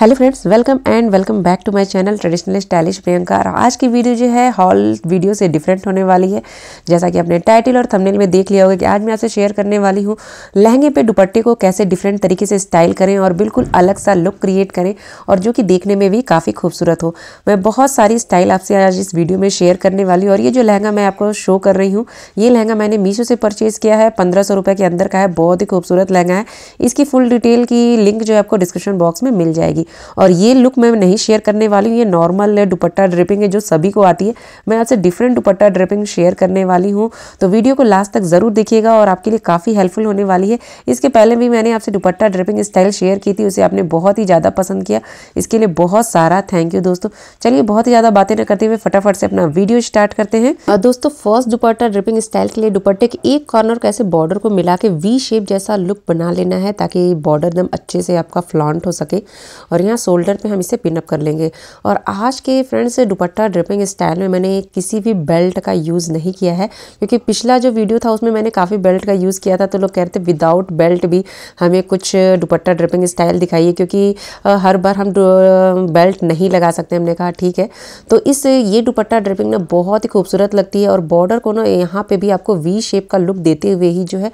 hello friends welcome and welcome back to my channel traditional stylish Priyanka और आज की video जो है हॉल वीडियो से डिफरेंट होने वाली है जैसा कि आपने टाइटल और थंबनेल में देख लिया होगा कि आज मैं आपसे शेयर करने वाली हूँ लहंगे पे दुपट्टे को कैसे डिफरेंट तरीके से स्टाइल करें और बिल्कुल अलग सा लुक क्रिएट करें और जो कि देखने में भी काफ़ी खूबसूरत हो मैं बहुत सारी स्टाइल आपसे आज इस वीडियो में शेयर करने वाली हूँ और ये जो लहंगा मैं आपको शो कर रही हूँ ये लहंगा मैंने मीशो से परचेज़ किया है पंद्रह के अंदर का है बहुत ही खूबसूरत लहंगा है इसकी फुल डिटेल की लिंक जो है आपको डिस्क्रिप्शन बॉक्स में मिल जाएगी और ये लुक मैं नहीं शेयर करने वाली हूँ ये नॉर्मल दुपट्टा ड्रिपिंग है जो सभी को आती है मैं आपसे डिफरेंट दुपट्टा ड्रिपिंग शेयर करने वाली हूँ तो वीडियो को लास्ट तक ज़रूर देखिएगा और आपके लिए काफ़ी हेल्पफुल होने वाली है इसके पहले भी मैंने आपसे दुपट्टा ड्रिपिंग स्टाइल शेयर की थी उसे आपने बहुत ही ज़्यादा पसंद किया इसके लिए बहुत सारा थैंक यू दोस्तों चलिए बहुत ही ज़्यादा बातें न करते हुए फटाफट से अपना वीडियो स्टार्ट करते हैं और दोस्तों फर्स्ट दुपट्टा ड्रिपिंग स्टाइल के लिए दुपट्टे के एक कॉर्नर को ऐसे बॉर्डर को मिला के वी शेप जैसा लुक बना लेना है ताकि बॉर्डर एकदम अच्छे से आपका फ्लॉन्ट हो सके और और यहाँ शोल्डर पे हम इसे पिनअप कर लेंगे और आज के फ्रेंड्स दुपट्टा ड्रिपिंग स्टाइल में मैंने किसी भी बेल्ट का यूज़ नहीं किया है क्योंकि पिछला जो वीडियो था उसमें मैंने काफ़ी बेल्ट का यूज़ किया था तो लोग कहते विदाउट बेल्ट भी हमें कुछ दुपट्टा ड्रिपिंग स्टाइल दिखाइए क्योंकि हर बार हम बेल्ट नहीं लगा सकते हमने कहा ठीक है तो इस ये दुपट्टा ड्रिपिंग ना बहुत ही खूबसूरत लगती है और बॉर्डर को ना यहाँ पर भी आपको वी शेप का लुक देते हुए ही जो है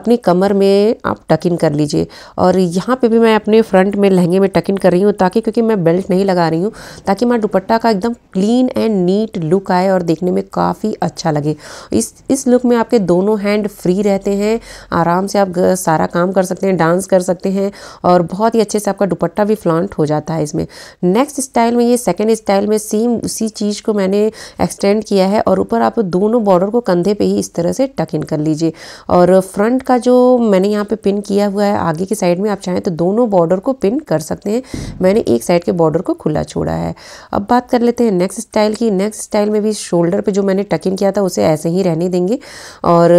अपनी कमर में आप टकिन कर लीजिए और यहाँ पर भी मैं अपने फ्रंट में लहंगे में टकिन कर रही हूँ ताकि क्योंकि मैं बेल्ट नहीं लगा रही हूँ ताकि मैं दुपट्टा का एकदम क्लीन एंड नीट लुक आए और देखने में काफ़ी अच्छा लगे इस इस लुक में आपके दोनों हैंड फ्री रहते हैं आराम से आप सारा काम कर सकते हैं डांस कर सकते हैं और बहुत ही अच्छे से आपका दुपट्टा भी फ्लॉन्ट हो जाता है इसमें नेक्स्ट स्टाइल में ये सेकेंड स्टाइल में सेम उसी चीज़ को मैंने एक्सटेंड किया है और ऊपर आप दोनों बॉर्डर को कंधे पर ही इस तरह से टक इन कर लीजिए और फ्रंट का जो मैंने यहाँ पर पिन किया हुआ है आगे की साइड में आप चाहें तो दोनों बॉर्डर को पिन कर सकते हैं मैंने एक साइड के बॉर्डर को खुला छोड़ा है अब बात कर लेते हैं नेक्स्ट स्टाइल की नेक्स्ट स्टाइल में भी शोल्डर पे जो मैंने टकिन किया था उसे ऐसे ही रहने देंगे और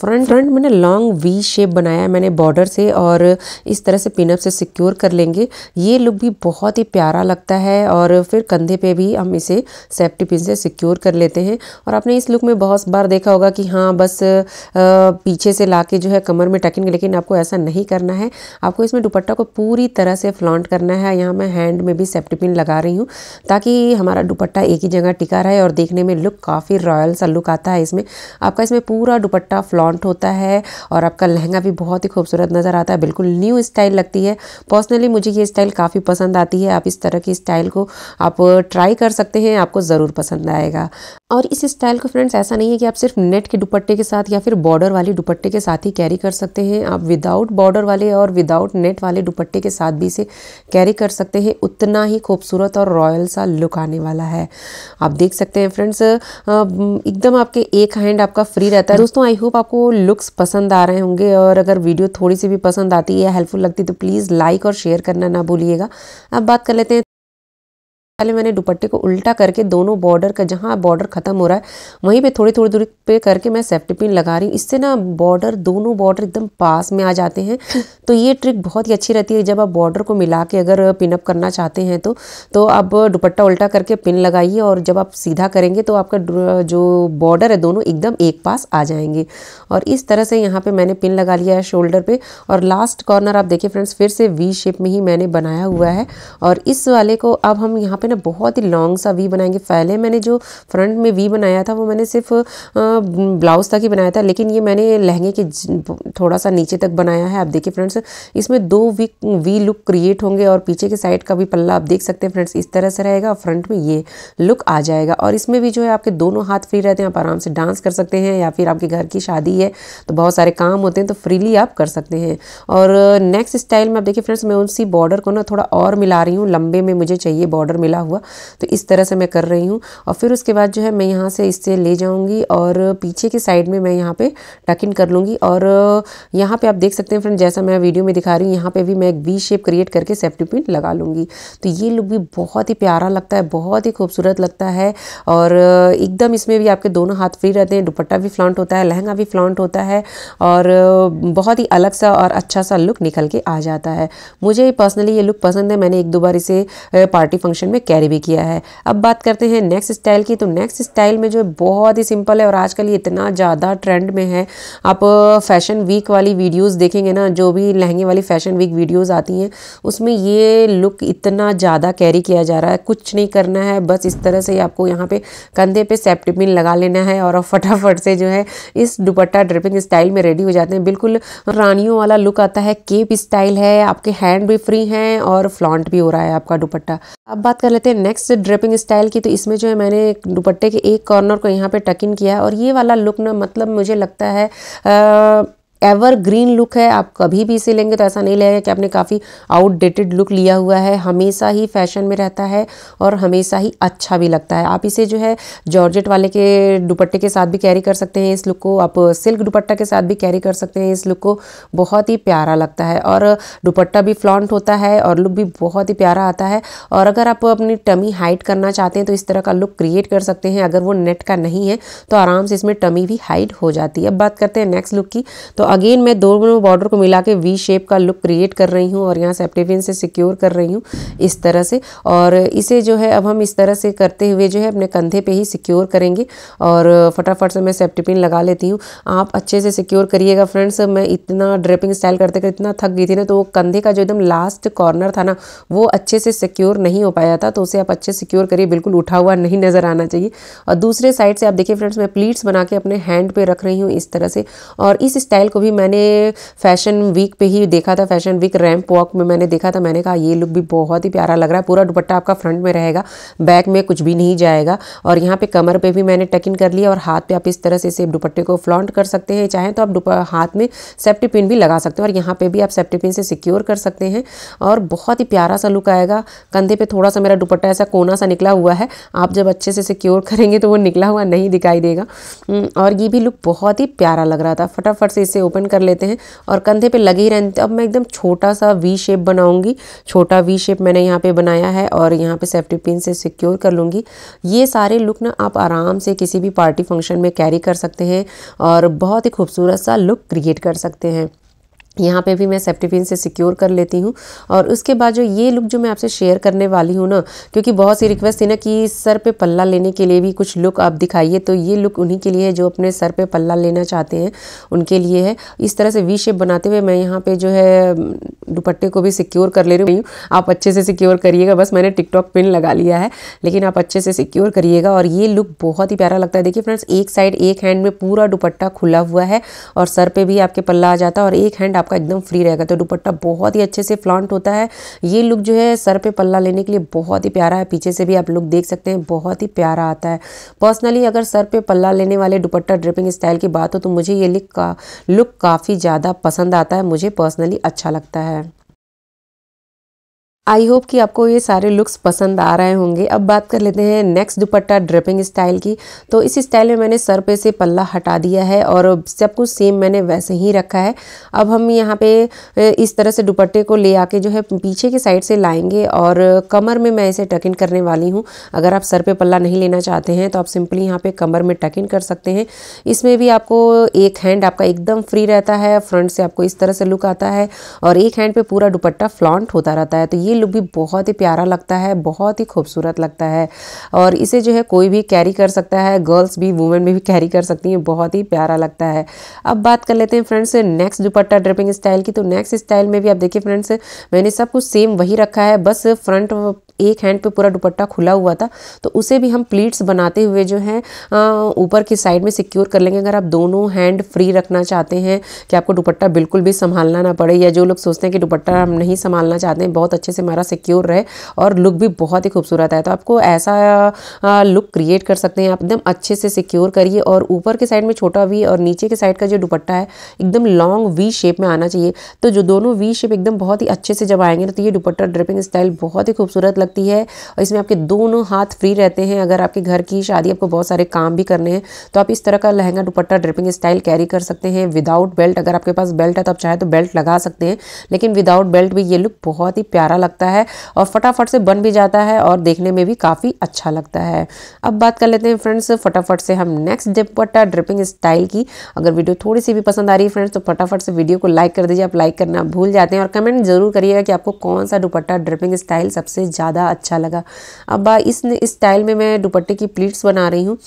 फ्रंट फ्रंट मैंने लॉन्ग वी शेप बनाया है मैंने बॉर्डर से और इस तरह से पिनअप से सिक्योर कर लेंगे ये लुक भी बहुत ही प्यारा लगता है और फिर कंधे पे भी हम इसे सेफ्टी पिन से सिक्योर कर लेते हैं और आपने इस लुक में बहुत बार देखा होगा कि हाँ बस आ, पीछे से ला जो है कमर में टकिंग लेकिन आपको ऐसा नहीं करना है आपको इसमें दुपट्टा को पूरी तरह से फ्लॉन्ट करना करना है यहाँ मैं हैंड में भी सेफ्टीपिन लगा रही हूँ ताकि हमारा दुपट्टा एक ही जगह टिका रहे और देखने में लुक काफ़ी रॉयल सा लुक आता है इसमें आपका इसमें पूरा दुपट्टा फ्लॉन्ट होता है और आपका लहंगा भी बहुत ही खूबसूरत नज़र आता है बिल्कुल न्यू स्टाइल लगती है पर्सनली मुझे ये स्टाइल काफ़ी पसंद आती है आप इस तरह की स्टाइल को आप ट्राई कर सकते हैं आपको ज़रूर पसंद आएगा और इस स्टाइल को फ्रेंड्स ऐसा नहीं है कि आप सिर्फ नेट के दुपट्टे के साथ या फिर बॉर्डर वाले दुपट्टे के साथ ही कैरी कर सकते हैं आप विदाउट बॉर्डर वाले और विदाउट नेट वाले दुपट्टे के साथ भी इसे कैरी कर सकते हैं उतना ही खूबसूरत और रॉयल सा लुक आने वाला है आप देख सकते हैं फ्रेंड्स एकदम आपके एक हैंड आपका फ्री रहता है दोस्तों आई होप आपको लुक्स पसंद आ रहे होंगे और अगर वीडियो थोड़ी सी भी पसंद आती है या हेल्पफुल लगती तो प्लीज़ लाइक और शेयर करना ना भूलिएगा अब बात कर लेते हैं पहले मैंने दुपट्टे को उल्टा करके दोनों बॉर्डर का जहाँ बॉर्डर ख़त्म हो रहा है वहीं पे थोड़ी थोड़ी दूरी पे करके मैं सेफ्टी पिन लगा रही हूँ इससे ना बॉर्डर दोनों बॉर्डर एकदम पास में आ जाते हैं तो ये ट्रिक बहुत ही अच्छी रहती है जब आप बॉर्डर को मिला के अगर पिनअप करना चाहते हैं तो तो आप दुपट्टा उल्टा करके पिन लगाइए और जब आप सीधा करेंगे तो आपका जो बॉर्डर है दोनों एकदम एक पास आ जाएंगे और इस तरह से यहाँ पर मैंने पिन लगा लिया है शोल्डर पर और लास्ट कॉर्नर आप देखिए फ्रेंड्स फिर से वी शेप में ही मैंने बनाया हुआ है और इस वाले को अब हम यहाँ पर मैंने बहुत ही लॉन्ग सा वी बनाएंगे पहले मैंने जो फ्रंट में वी बनाया था वो मैंने सिर्फ ब्लाउज तक ही बनाया था लेकिन ये मैंने लहंगे के थोड़ा सा नीचे तक बनाया है आप देखिए फ्रेंड्स इसमें दो वी वी लुक क्रिएट होंगे और पीछे के साइड का भी पल्ला आप देख सकते हैं फ्रेंड्स इस तरह से रहेगा और फ्रंट में ये लुक आ जाएगा और इसमें भी जो है आपके दोनों हाथ फ्री रहते हैं आप आराम से डांस कर सकते हैं या फिर आपके घर की शादी है तो बहुत सारे काम होते हैं तो फ्रीली आप कर सकते हैं और नेक्स्ट स्टाइल में आप देखिए फ्रेंड्स मैं उसी बॉर्डर को ना थोड़ा और मिला रही हूँ लंबे में मुझे चाहिए बॉर्डर मिला क्या हुआ तो इस तरह से मैं कर रही हूँ और फिर उसके बाद जो है मैं यहाँ से इससे ले जाऊँगी और पीछे के साइड में मैं यहाँ पे इन कर लूँगी और यहाँ पे आप देख सकते हैं फ्रेंड जैसा मैं वीडियो में दिखा रही हूँ यहाँ पर भी मैं एक वी शेप क्रिएट करके सेफ्टी पिन लगा लूँगी तो ये लुक भी बहुत ही प्यारा लगता है बहुत ही खूबसूरत लगता है और एकदम इसमें भी आपके दोनों हाथ फ्री रहते हैं दुपट्टा भी फ्लॉन्ट होता है लहंगा भी फ्लॉन्ट होता है और बहुत ही अलग सा और अच्छा सा लुक निकल के आ जाता है मुझे पर्सनली ये लुक पसंद है मैंने एक दो बार इसे पार्टी फंक्शन में में कैरी भी किया है अब बात करते हैं नेक्स्ट स्टाइल की तो नेक्स्ट स्टाइल में जो बहुत ही सिंपल है और आजकल ये इतना ज़्यादा ट्रेंड में है आप फैशन वीक वाली वीडियोज़ देखेंगे ना जो भी लहंगे वाली फैशन वीक वीडियोज़ आती हैं उसमें ये लुक इतना ज़्यादा कैरी किया जा रहा है कुछ नहीं करना है बस इस तरह से आपको यहाँ पे कंधे पे सेप्टिपिन लगा लेना है और फटाफट से जो है इस दुपट्टा ड्रिपिंग स्टाइल में रेडी हो जाते हैं बिल्कुल रानियों वाला लुक आता है केप स्टाइल है आपके हैंड भी फ्री हैं और फ्लॉन्ट भी हो रहा है आपका दुपट्टा अब बात कर लेते हैं नेक्स्ट ड्रेपिंग स्टाइल की तो इसमें जो है मैंने दुपट्टे के एक कॉर्नर को यहाँ पे टक इन किया और ये वाला लुक ना मतलब मुझे लगता है आ, एवर ग्रीन लुक है आप कभी भी इसे लेंगे तो ऐसा नहीं लगेगा कि आपने काफ़ी आउटडेटेड लुक लिया हुआ है हमेशा ही फैशन में रहता है और हमेशा ही अच्छा भी लगता है आप इसे जो है जॉर्जेट वाले के दुपट्टे के साथ भी कैरी कर सकते हैं इस लुक को आप सिल्क दुपट्टा के साथ भी कैरी कर सकते हैं इस लुक को बहुत ही प्यारा लगता है और दुपट्टा भी फ्लॉन्ट होता है और लुक भी बहुत ही प्यारा आता है और अगर आप अपनी टमी हाइट करना चाहते हैं तो इस तरह का लुक क्रिएट कर सकते हैं अगर वो नेट का नहीं है तो आराम से इसमें टमी भी हाइट हो जाती है अब बात करते हैं नेक्स्ट लुक की तो अगेन मैं दोनों बॉर्डर को मिला के वी शेप का लुक क्रिएट कर रही हूँ और यहाँ सेप्टेपिन से सिक्योर कर रही हूँ इस तरह से और इसे जो है अब हम इस तरह से करते हुए जो है अपने कंधे पे ही सिक्योर करेंगे और फटाफट से मैं सेप्टेपिन लगा लेती हूँ आप अच्छे से सिक्योर करिएगा फ्रेंड्स मैं इतना ड्रेपिंग स्टाइल करते करते इतना थक गई थी ना तो वो कंधे का जो एकदम लास्ट कॉर्नर था ना वो अच्छे से सिक्योर नहीं हो पाया था तो उसे आप अच्छे सिक्योर करिए बिल्कुल उठा हुआ नहीं नज़र आना चाहिए और दूसरे साइड से आप देखिए फ्रेंड्स मैं प्लीट्स बना के अपने हैंड पे रख रही हूँ इस तरह से और इस स्टाइल को भी मैंने फैशन वीक पे ही देखा था फैशन वीक रैम्प वॉक में मैंने देखा था मैंने कहा ये लुक भी बहुत ही प्यारा लग रहा है पूरा दुपट्टा आपका फ्रंट में रहेगा बैक में कुछ भी नहीं जाएगा और यहाँ पे कमर पे भी मैंने टकिन कर लिया और हाथ पे आप इस तरह से इसे दुपट्टे को फ्लॉन्ट कर सकते हैं चाहें तो आप हाथ में सेफ्टी पिन भी लगा सकते हो और यहाँ पे भी आप सेफ्टी पिन से सिक्योर कर सकते हैं और बहुत ही प्यारा सा लुक आएगा कंधे पे थोड़ा सा मेरा दुपट्टा ऐसा कोना सा निकला हुआ है आप जब अच्छे से सिक्योर करेंगे तो वो निकला हुआ नहीं दिखाई देगा और ये भी लुक बहुत ही प्यारा लग रहा था फटाफट से इसे ओपन कर लेते हैं और कंधे पे लगे ही रहते अब मैं एकदम छोटा सा वी शेप बनाऊंगी छोटा वी शेप मैंने यहाँ पे बनाया है और यहाँ पे सेफ्टी पिन से सिक्योर कर लूँगी ये सारे लुक ना आप आराम से किसी भी पार्टी फंक्शन में कैरी कर सकते हैं और बहुत ही खूबसूरत सा लुक क्रिएट कर सकते हैं यहाँ पे भी मैं सेफ्टी पिन से सिक्योर कर लेती हूँ और उसके बाद जो ये लुक जो मैं आपसे शेयर करने वाली हूँ ना क्योंकि बहुत सी रिक्वेस्ट थी ना कि सर पे पल्ला लेने के लिए भी कुछ लुक आप दिखाइए तो ये लुक उन्हीं के लिए है जो अपने सर पे पल्ला लेना चाहते हैं उनके लिए है इस तरह से वी शेप बनाते हुए मैं यहाँ पर जो है दुपट्टे को भी सिक्योर कर ले रही हूँ आप अच्छे से सिक्योर करिएगा बस मैंने टिकटॉक पिन लगा लिया है लेकिन आप अच्छे से सिक्योर करिएगा और ये लुक बहुत ही प्यारा लगता है देखिए फ्रेंड्स एक साइड एक हैंड में पूरा दुपट्टा खुला हुआ है और सर पर भी आपके पल्ला आ जाता है और एक हैंड आप आपका एकदम फ्री रहेगा तो दुपट्टा बहुत ही अच्छे से फ्लॉन्ट होता है ये लुक जो है सर पे पल्ला लेने के लिए बहुत ही प्यारा है पीछे से भी आप लुक देख सकते हैं बहुत ही प्यारा आता है पर्सनली अगर सर पे पल्ला लेने वाले दुपट्टा ड्रिपिंग स्टाइल की बात हो तो मुझे ये लुक का लुक काफ़ी ज़्यादा पसंद आता है मुझे पर्सनली अच्छा लगता है आई होप कि आपको ये सारे लुक्स पसंद आ रहे होंगे अब बात कर लेते हैं नेक्स्ट दुपट्टा ड्रेपिंग स्टाइल की तो इस स्टाइल में मैंने सर पे से पल्ला हटा दिया है और सब कुछ सेम मैंने वैसे ही रखा है अब हम यहाँ पे इस तरह से दुपट्टे को ले आके जो है पीछे की साइड से लाएंगे और कमर में मैं इसे टक इन करने वाली हूँ अगर आप सर पर पल्ला नहीं लेना चाहते हैं तो आप सिंपली यहाँ पर कमर में टक इन कर सकते हैं इसमें भी आपको एक हैंड आपका एकदम फ्री रहता है फ्रंट से आपको इस तरह से लुक आता है और एक हैंड पर पूरा दुपट्टा फ्लॉन्ट होता रहता है तो ये ये लुक भी बहुत ही प्यारा लगता है बहुत ही खूबसूरत लगता है और इसे जो है कोई भी कैरी कर सकता है गर्ल्स भी वुमेन भी, कैरी कर सकती हैं बहुत ही प्यारा लगता है अब बात कर लेते हैं friends next dupatta draping style की तो नेक्स्ट स्टाइल में भी आप देखिए फ्रेंड्स मैंने सब कुछ सेम वही रखा है बस फ्रंट एक हैंड पे पूरा दुपट्टा खुला हुआ था तो उसे भी हम प्लीट्स बनाते हुए जो है ऊपर की साइड में सिक्योर कर लेंगे अगर आप दोनों हैंड फ्री रखना चाहते हैं कि आपको दुपट्टा बिल्कुल भी संभालना ना पड़े या जो लोग सोचते हैं कि दुपट्टा हम नहीं संभालना चाहते हैं बहुत अच्छे से हमारा सिक्योर रहे और लुक भी बहुत ही खूबसूरत है तो आपको ऐसा लुक क्रिएट कर सकते हैं आप एकदम अच्छे से सिक्योर करिए और ऊपर के साइड में छोटा वी और नीचे के साइड का जो दुपट्टा है एकदम लॉन्ग वी शेप में आना चाहिए तो जो दोनों वी शेप एकदम बहुत ही अच्छे से जब आएंगे तो ये दुपट्टा ड्रिपिंग स्टाइल बहुत ही खूबसूरत लग सकती है और इसमें आपके दोनों हाथ फ्री रहते हैं अगर आपके घर की शादी आपको बहुत सारे काम भी करने हैं तो आप इस तरह का lehenga dupatta draping style carry कर सकते हैं विदाउट बेल्ट अगर आपके पास बेल्ट है तो आप चाहे तो बेल्ट लगा सकते हैं लेकिन विदाउट बेल्ट भी ये लुक बहुत ही प्यारा लगता है और फटाफट से बन भी जाता है और देखने में भी काफ़ी अच्छा लगता है अब बात कर लेते हैं फ्रेंड्स फटाफट से हम नेक्स्ट दुपट्टा ड्रिपिंग स्टाइल की अगर वीडियो थोड़ी सी भी पसंद आ रही है फ्रेंड्स तो फटाफट से वीडियो को लाइक कर दीजिए आप लाइक करना भूल जाते हैं और कमेंट जरूर करिएगा कि आपको कौन सा दुपट्टा ड्रिपिंग स्टाइल सबसे ज़्यादा ज़्यादा अच्छा लगा अब इस स्टाइल में मैं दुपट्टे की प्लीट्स बना रही हूँ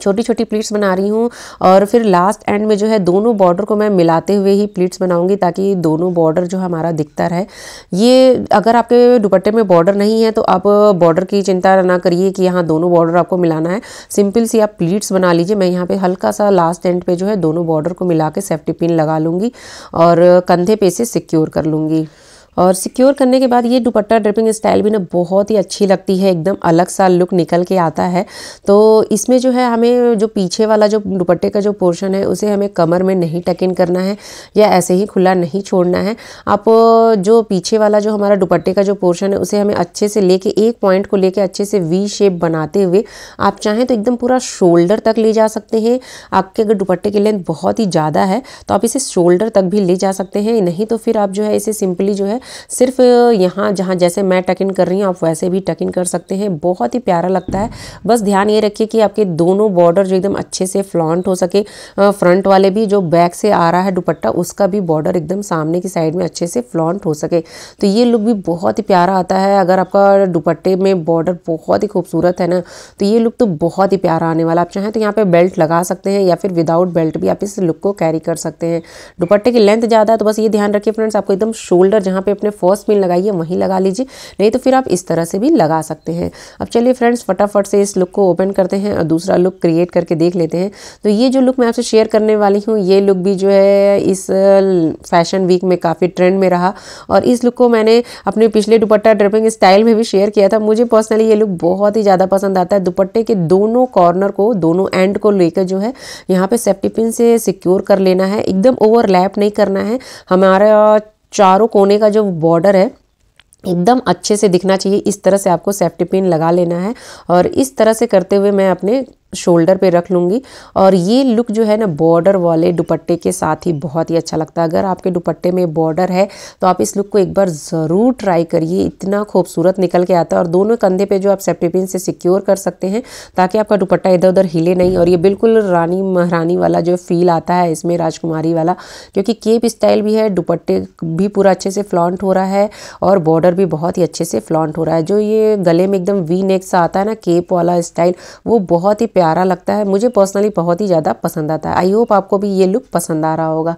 छोटी छोटी प्लीट्स बना रही हूँ और फिर लास्ट एंड में जो है दोनों बॉर्डर को मैं मिलाते हुए ही प्लीट्स बनाऊंगी ताकि दोनों बॉर्डर जो हमारा दिखता रहे ये अगर आपके दुपट्टे में बॉर्डर नहीं है तो आप बॉर्डर की चिंता ना करिए कि यहाँ दोनों बॉर्डर आपको मिलाना है सिंपल सी आप प्लीट्स बना लीजिए मैं यहाँ पर हल्का सा लास्ट एंड पे जो है दोनों बॉर्डर को मिला के सेफ्टी पिन लगा लूँगी और कंधे पे से सिक्योर कर लूँगी और सिक्योर करने के बाद ये दुपट्टा ड्रिपिंग स्टाइल भी ना बहुत ही अच्छी लगती है एकदम अलग सा लुक निकल के आता है तो इसमें जो है हमें जो पीछे वाला जो दुपट्टे का जो पोर्शन है उसे हमें कमर में नहीं टक इन करना है या ऐसे ही खुला नहीं छोड़ना है आप जो पीछे वाला जो हमारा दुपट्टे का जो पोर्शन है उसे हमें अच्छे से लेके एक पॉइंट को लेके अच्छे से वी शेप बनाते हुए आप चाहें तो एकदम पूरा शोल्डर तक ले जा सकते हैं आपके अगर दुपट्टे की लेंथ बहुत ही ज़्यादा है तो आप इसे शोल्डर तक भी ले जा सकते हैं नहीं तो फिर आप जो है इसे सिंपली जो है सिर्फ यहाँ जहाँ जैसे मैं टक इन कर रही हूँ आप वैसे भी टक इन कर सकते हैं बहुत ही प्यारा लगता है बस ध्यान ये रखिए कि आपके दोनों बॉर्डर जो एकदम अच्छे से फ्लॉन्ट हो सके फ्रंट वाले भी जो बैक से आ रहा है दुपट्टा उसका भी बॉर्डर एकदम सामने की साइड में अच्छे से फ्लॉन्ट हो सके तो ये लुक भी बहुत ही प्यारा आता है अगर आपका दुपट्टे में बॉर्डर बहुत ही खूबसूरत है ना तो ये लुक तो बहुत ही प्यारा आने वाला आप चाहें तो यहाँ पे बेल्ट लगा सकते हैं या फिर विदाउट बेल्ट भी आप इस लुक को कैरी कर सकते हैं दुपट्टे की लेंथ ज़्यादा है तो बस ये ध्यान रखिए फ्रेंड्स आपको एकदम शोल्डर जहाँ पे अपने फर्स्ट पिन लगाइए वहीं लगा लीजिए नहीं तो फिर आप इस तरह से भी लगा सकते हैं अब चलिए फ्रेंड्स फटाफट से इस लुक को ओपन करते हैं और दूसरा लुक क्रिएट करके देख लेते हैं तो ये जो लुक मैं आपसे शेयर करने वाली हूँ ये लुक भी जो है इस फैशन वीक में काफ़ी ट्रेंड में रहा और इस लुक को मैंने अपने पिछले दुपट्टा ड्रेपिंग स्टाइल में भी शेयर किया था मुझे पर्सनली ये लुक बहुत ही ज़्यादा पसंद आता है दुपट्टे के दोनों कॉर्नर को दोनों एंड को लेकर जो है यहाँ पे सेफ्टी पिन से सिक्योर कर लेना है एकदम ओवरलैप नहीं करना है हमारा चारों कोने का जो बॉर्डर है एकदम अच्छे से दिखना चाहिए इस तरह से आपको सेफ्टी पिन लगा लेना है और इस तरह से करते हुए मैं अपने शोल्डर पे रख लूँगी और ये लुक जो है ना बॉर्डर वाले दुपट्टे के साथ ही बहुत ही अच्छा लगता है अगर आपके दुपट्टे में बॉर्डर है तो आप इस लुक को एक बार ज़रूर ट्राई करिए इतना खूबसूरत निकल के आता है और दोनों कंधे पे जो आप पिन से सिक्योर कर सकते हैं ताकि आपका दुपट्टा इधर उधर हिले नहीं और ये बिल्कुल रानी महारानी वाला जो फील आता है इसमें राजकुमारी वाला क्योंकि केप स्टाइल भी है दुपट्टे भी पूरा अच्छे से फ्लॉन्ट हो रहा है और बॉर्डर भी बहुत ही अच्छे से फ्लॉन्ट हो रहा है जो ये गले में एकदम वी नेक सा आता है ना केप वाला स्टाइल वो बहुत ही प्यार प्यारा लगता है मुझे पर्सनली बहुत ही ज़्यादा पसंद आता है आई होप आपको भी ये लुक पसंद आ रहा होगा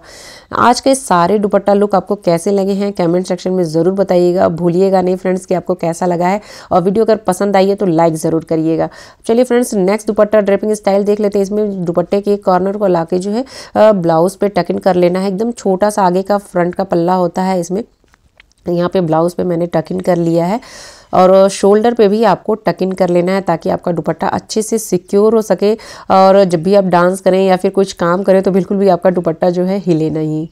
आज के सारे दुपट्टा लुक आपको कैसे लगे हैं कमेंट सेक्शन में ज़रूर बताइएगा भूलिएगा नहीं फ्रेंड्स कि आपको कैसा लगा है और वीडियो अगर पसंद आई है तो लाइक ज़रूर करिएगा चलिए friends next dupatta draping style देख लेते हैं इसमें दुपट्टे के कॉर्नर को ला जो है ब्लाउज़ पे टकिन कर लेना है एकदम छोटा सा आगे का फ्रंट का पल्ला होता है इसमें यहाँ पे ब्लाउज़ पे मैंने टक इन कर लिया है और शोल्डर पे भी आपको टक इन कर लेना है ताकि आपका दुपट्टा अच्छे से सिक्योर हो सके और जब भी आप डांस करें या फिर कुछ काम करें तो बिल्कुल भी आपका दुपट्टा जो है हिले नहीं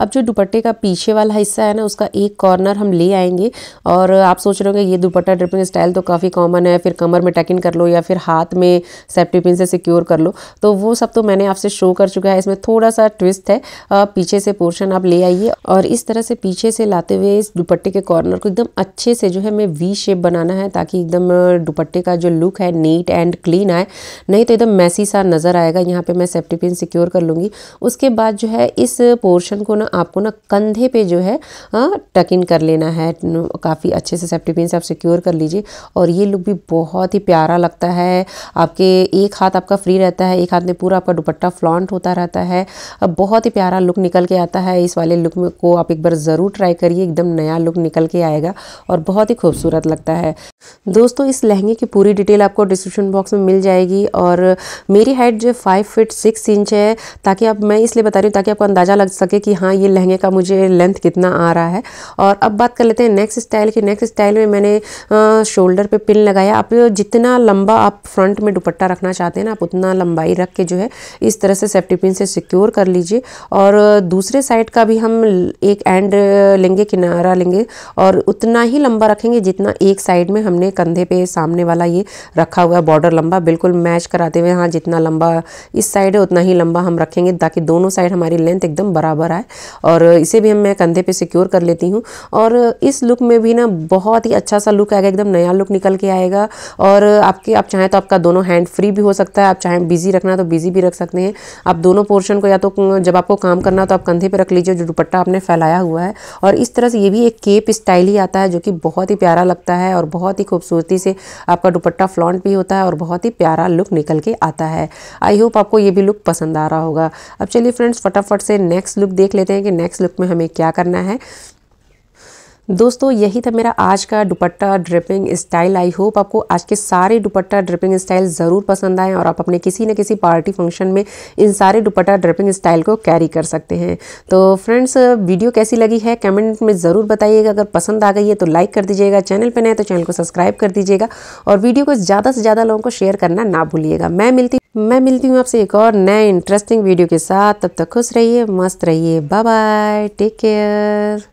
अब जो दुपट्टे का पीछे वाला हिस्सा है ना उसका एक कॉर्नर हम ले आएंगे और आप सोच रहे होंगे ये दुपट्टा ड्रिपिंग स्टाइल तो काफ़ी कॉमन है फिर कमर में टकिन कर लो या फिर हाथ में सेफ्टी पिन से सिक्योर कर लो तो वो सब तो मैंने आपसे शो कर चुका है इसमें थोड़ा सा ट्विस्ट है पीछे से पोर्शन आप ले आइए और इस तरह से पीछे से लाते हुए इस दुपट्टे के कॉर्नर को एकदम अच्छे से जो है मैं वी शेप बनाना है ताकि एकदम दुपट्टे का जो लुक है नीट एंड क्लीन आए नहीं तो एकदम मैसी सा नज़र आएगा यहाँ पर मैं सेफ्टी पिन सिक्योर कर लूँगी उसके बाद जो है इस पोर्शन सेक्शन को ना आपको ना कंधे पे जो है टक इन कर लेना है काफ़ी अच्छे से सेफ्टी पिन से आप सिक्योर कर लीजिए और ये लुक भी बहुत ही प्यारा लगता है आपके एक हाथ आपका फ्री रहता है एक हाथ में पूरा आपका दुपट्टा फ्लॉन्ट होता रहता है अब बहुत ही प्यारा लुक निकल के आता है इस वाले लुक को आप एक बार ज़रूर ट्राई करिए एकदम नया लुक निकल के आएगा और बहुत ही खूबसूरत लगता है दोस्तों इस लहंगे की पूरी डिटेल आपको डिस्क्रिप्शन बॉक्स में मिल जाएगी और मेरी हाइट जो फाइव फिट सिक्स इंच है ताकि आप मैं इसलिए बता रही हूँ ताकि आपको अंदाज़ा लग सके कि हाँ ये लहंगे का मुझे लेंथ कितना आ रहा है और अब बात कर लेते हैं नेक्स्ट स्टाइल की नेक्स्ट स्टाइल में मैंने शोल्डर पे पिन लगाया आप जितना लंबा आप फ्रंट में दुपट्टा रखना चाहते हैं ना आप उतना लंबाई रख के जो है इस तरह से सेफ्टी पिन से सिक्योर कर लीजिए और दूसरे साइड का भी हम एक एंड लेंगे किनारा लेंगे और उतना ही लंबा रखेंगे जितना एक साइड में हमने कंधे पे सामने वाला ये रखा हुआ है बॉर्डर लंबा बिल्कुल मैच कराते हुए हाँ जितना लंबा इस साइड है उतना ही लंबा हम रखेंगे ताकि दोनों साइड हमारी लेंथ एकदम बराबर रहा है और इसे भी हम मैं कंधे पे सिक्योर कर लेती हूँ और इस लुक में भी ना बहुत ही अच्छा सा लुक आएगा एकदम नया लुक निकल के आएगा और आपके आप चाहें तो आपका दोनों हैंड फ्री भी हो सकता है आप चाहें बिजी रखना तो बिजी भी रख सकते हैं आप दोनों पोर्शन को या तो जब आपको काम करना तो आप कंधे पर रख लीजिए जो दुपट्टा आपने फैलाया हुआ है और इस तरह से ये भी एक केप स्टाइल ही आता है जो कि बहुत ही प्यारा लगता है और बहुत ही खूबसूरती से आपका दुपट्टा फ्लॉन्ट भी होता है और बहुत ही प्यारा लुक निकल के आता है आई होप आपको ये भी लुक पसंद आ रहा होगा अब चलिए फ्रेंड्स फटाफट से नेक्स्ट लुक देख लेते हैं कि नेक्स्ट लुक में हमें क्या करना है दोस्तों यही था मेरा आज का dupatta draping style I hope आपको आज के सारे दुपट्टा ड्रिपिंग स्टाइल ज़रूर पसंद आए और आप अपने किसी न किसी पार्टी फंक्शन में इन सारे दुपट्टा ड्रिपिंग स्टाइल को कैरी कर सकते हैं तो फ्रेंड्स वीडियो कैसी लगी है कमेंट में ज़रूर बताइएगा अगर पसंद आ गई है तो लाइक कर दीजिएगा चैनल पर नए तो चैनल को सब्सक्राइब कर दीजिएगा और वीडियो को ज़्यादा से ज़्यादा लोगों को शेयर करना ना भूलिएगा मैं मिलती मैं मिलती हूँ आपसे एक और नए इंटरेस्टिंग वीडियो के साथ तब तक खुश रहिए मस्त रहिए बाय बाय टेक केयर